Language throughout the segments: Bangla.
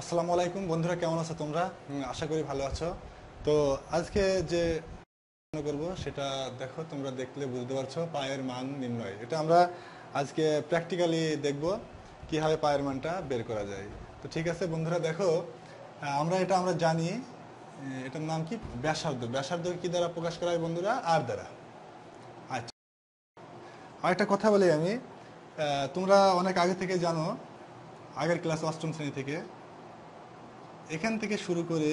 আসসালামু আলাইকুম বন্ধুরা কেমন আছো তোমরা আশা করি ভালো আছো তো আজকে যে করব সেটা দেখো তোমরা দেখলে বুঝতে পারছো পায়ের মান নির্ণয় এটা আমরা আজকে প্র্যাকটিক্যালি দেখব কীভাবে পায়ের মানটা বের করা যায় তো ঠিক আছে বন্ধুরা দেখো আমরা এটা আমরা জানি এটার নাম কি ব্যাসার্ধ ব্যাসার্ধ কি দ্বারা প্রকাশ করা হয় বন্ধুরা আর দ্বারা আচ্ছা একটা কথা বলি আমি তোমরা অনেক আগে থেকে জানো আগের ক্লাস অষ্টম শ্রেণী থেকে এখান থেকে শুরু করে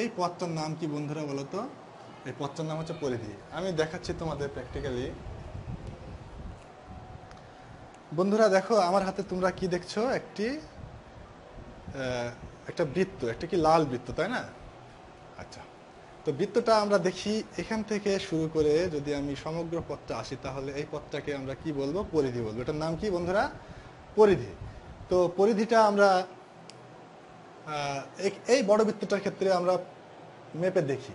এই পথটার নাম কি বন্ধুরা বলো তো এই পথটার নাম হচ্ছে পরিধি আমি দেখাচ্ছি তোমাদের প্র্যাকটিক্যালি বন্ধুরা দেখো আমার হাতে তোমরা কি দেখছো একটি একটা বৃত্ত একটা কি লাল বৃত্ত তাই না আচ্ছা তো বৃত্তটা আমরা দেখি এখান থেকে শুরু করে যদি আমি সমগ্র পথটা আসি তাহলে এই পথটাকে আমরা কি বলবো পরিধি বলবো এটার নাম কি বন্ধুরা পরিধি তো পরিধিটা আমরা এই বড় বৃত্তিটার ক্ষেত্রে আমরা মেপে দেখি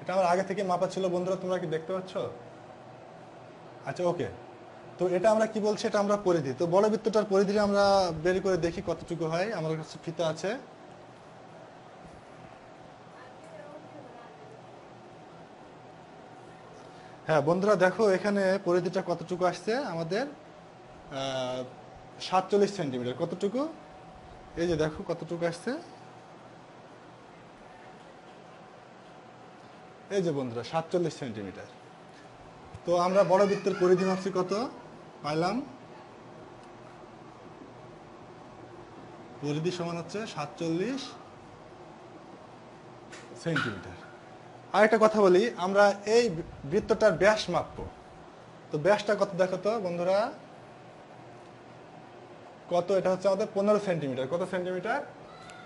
এটা আমার আগে থেকে মাপা ছিল বন্ধুরা তোমরা কি দেখতে পাচ্ছ আচ্ছা ওকে তো এটা আমরা কি বলছি এটা আমরা পরিধি তো বড় বৃত্তটার পরিধি আমরা বের করে দেখি কতটুকু হয় আমার কাছে ফিতা আছে হ্যাঁ বন্ধুরা দেখো এখানে পরিধিটা কতটুকু আসছে আমাদের সাতচল্লিশ সেন্টিমিটার কতটুকু এই যে দেখো কতটুকু আসছে এই যে বন্ধুরা সাতচল্লিশ সেন্টিমিটার তো আমরা বড় বৃত্তের পরিধি ভাবছি কত পাইলাম পরিধি সমান হচ্ছে সাতচল্লিশ সেন্টিমিটার আর একটা কথা বলি আমরা এই বৃত্তটার ব্যাস মাপব তো ব্যাসটা কত দেখো তো বন্ধুরা কত এটা হচ্ছে আমাদের পনেরো সেন্টিমিটার কত সেন্টিমিটার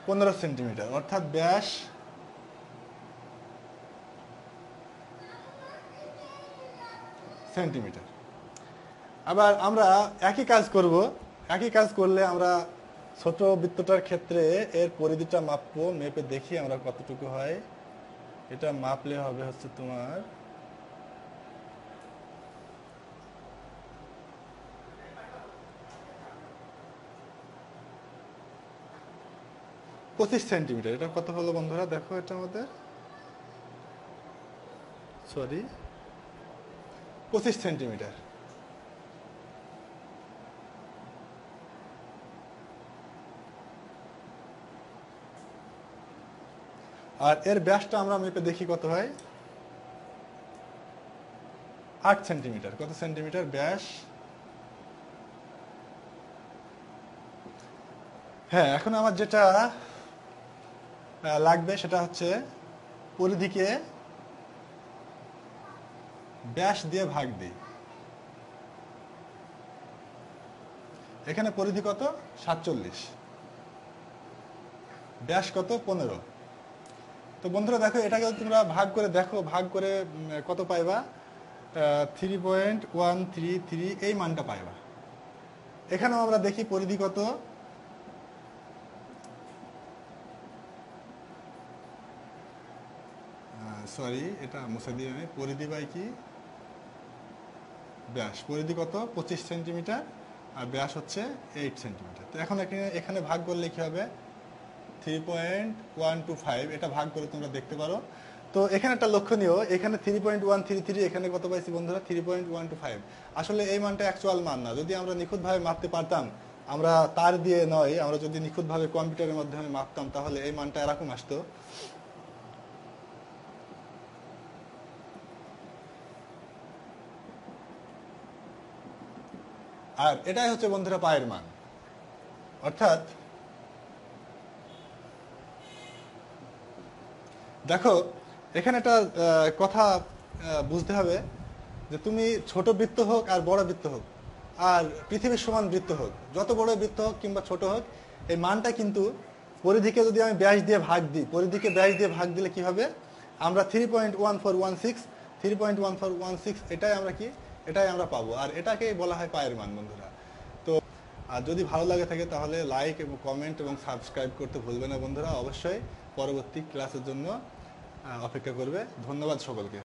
পনেরো সেন্টিমিটার অর্থাৎ ব্যাস সেন্টিমিটার আবার আমরা একই কাজ করব একই কাজ করলে আমরা ছোট বৃত্তটার ক্ষেত্রে এর পরিধিটা মাপবো মেপে দেখি আমরা কতটুকু হয় এটা মাপলে হবে হচ্ছে তোমার পঁচিশ সেন্টিমিটার এটা কত হলো বন্ধুরা দেখো এটা আমাদের সরি পঁচিশ সেন্টিমিটার আর এর ব্যাসটা আমরা মেপে দেখি কত হয় আট সেন্টিমিটার কত সেন্টিমিটার ব্যাস হ্যাঁ এখন আমার যেটা লাগবে সেটা হচ্ছে পরিধিকে ব্যাস দিয়ে ভাগ দিই এখানে পরিধি কত সাতচল্লিশ ব্যাস কত পনেরো তো বন্ধুরা দেখো এটাকে তোমরা ভাগ করে দেখো ভাগ করে কত পাইবা three point one three three এই মানটা পাইবা এখানেও আমরা দেখি পরিধি কত সরি এটা মুছে দিয়ে আমি পরিধি বাই কি ব্যাস পরিধি কত পঁচিশ সেন্টিমিটার আর ব্যাস হচ্ছে এইট সেন্টিমিটার তো এখন এখানে এখানে ভাগ করলে কী হবে three point one two five এটা ভাগ করে তোমরা দেখতে পারো তো এখানে একটা লক্ষণীয় এখানে three point one three three এখানে কত পাইছি বন্ধুরা three point one two five আসলে এই মানটা অ্যাকচুয়াল মান না যদি আমরা নিখুঁতভাবে মাপতে পারতাম আমরা তার দিয়ে নয় আমরা যদি নিখুঁতভাবে কম্পিউটারের মাধ্যমে মাপতাম তাহলে এই মানটা এরকম আসতো আর এটাই হচ্ছে বন্ধুরা পায়ের মান অর্থাৎ দেখো এখানে একটা কথা বুঝতে হবে যে তুমি ছোট বৃত্ত হোক আর বড় বৃত্ত হোক আর পৃথিবীর সমান বৃত্ত হোক যত বড় বৃত্ত হোক কিংবা ছোট হোক এই মানটা কিন্তু পরিধিকে যদি আমি ব্যাস দিয়ে ভাগ দিই পরিধিকে ব্যাস দিয়ে ভাগ দিলে কি হবে আমরা three point one four one six three point one four one six এটাই আমরা কি এটাই আমরা পাবো আর এটাকেই বলা হয় পায়ের মান বন্ধুরা তো আর যদি ভালো লাগে থাকে তাহলে লাইক এবং কমেন্ট এবং সাবস্ক্রাইব করতে ভুলবে না বন্ধুরা অবশ্যই পরবর্তী ক্লাসের জন্য অপেক্ষা করবে ধন্যবাদ সকলকে